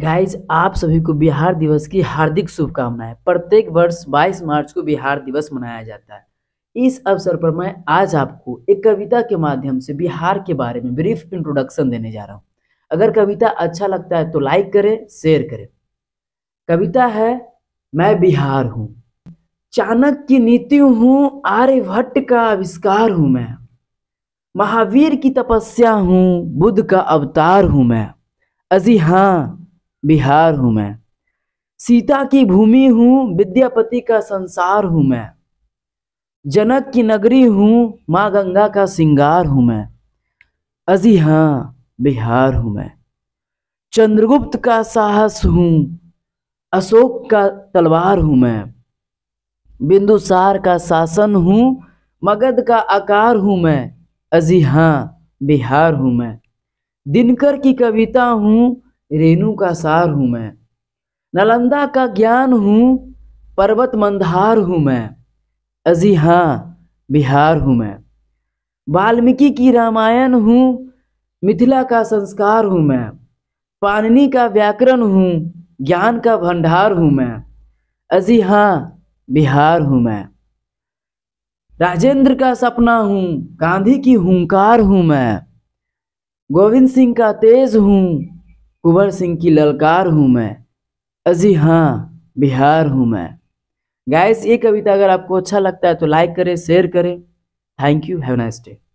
guys आप सभी को बिहार दिवस की हार्दिक शुभकामनाएं प्रत्येक वर्ष 22 मार्च को बिहार दिवस मनाया जाता है इस अवसर पर मैं आज आपको एक कविता के माध्यम से बिहार के बारे में ब्रीफ इंट्रोडक्शन देने जा रहा हूँ अगर कविता अच्छा लगता है तो लाइक करें शेयर करें कविता है मैं बिहार हूँ चाणक्य की नीति हूँ आर्यभट्ट का आविष्कार हूँ मैं महावीर की तपस्या हूँ बुद्ध का अवतार हूँ मैं अजी हाँ बिहार हूँ मैं सीता की भूमि हूँ विद्यापति का संसार हूँ मैं जनक की नगरी हूँ माँ गंगा का सिंगार हूँ मैं अजी हाँ बिहार हूँ मैं चंद्रगुप्त का साहस हूँ अशोक का तलवार हूँ मैं बिंदुसार का शासन हूँ मगध का आकार हूँ मैं अजी हाँ बिहार हूँ मैं दिनकर की कविता हूँ रेणु का सार हूँ मैं नालंदा का ज्ञान हूँ पर्वत मंदार हूँ मैं अजी हाँ बिहार हूँ मैं वाल्मीकि की रामायण हूँ मिथिला का संस्कार हूँ मैं पाननी का व्याकरण हूँ ज्ञान का भंडार हूँ मैं अजी हाँ बिहार हूँ मैं राजेंद्र का सपना हूँ गांधी की हुंकार हूँ मैं गोविंद सिंह का तेज हूँ कुंवर सिंह की ललकार हूँ मैं अजी हाँ बिहार हूँ मैं गाइस ये कविता अगर आपको अच्छा लगता है तो लाइक करें शेयर करें thank you have nice day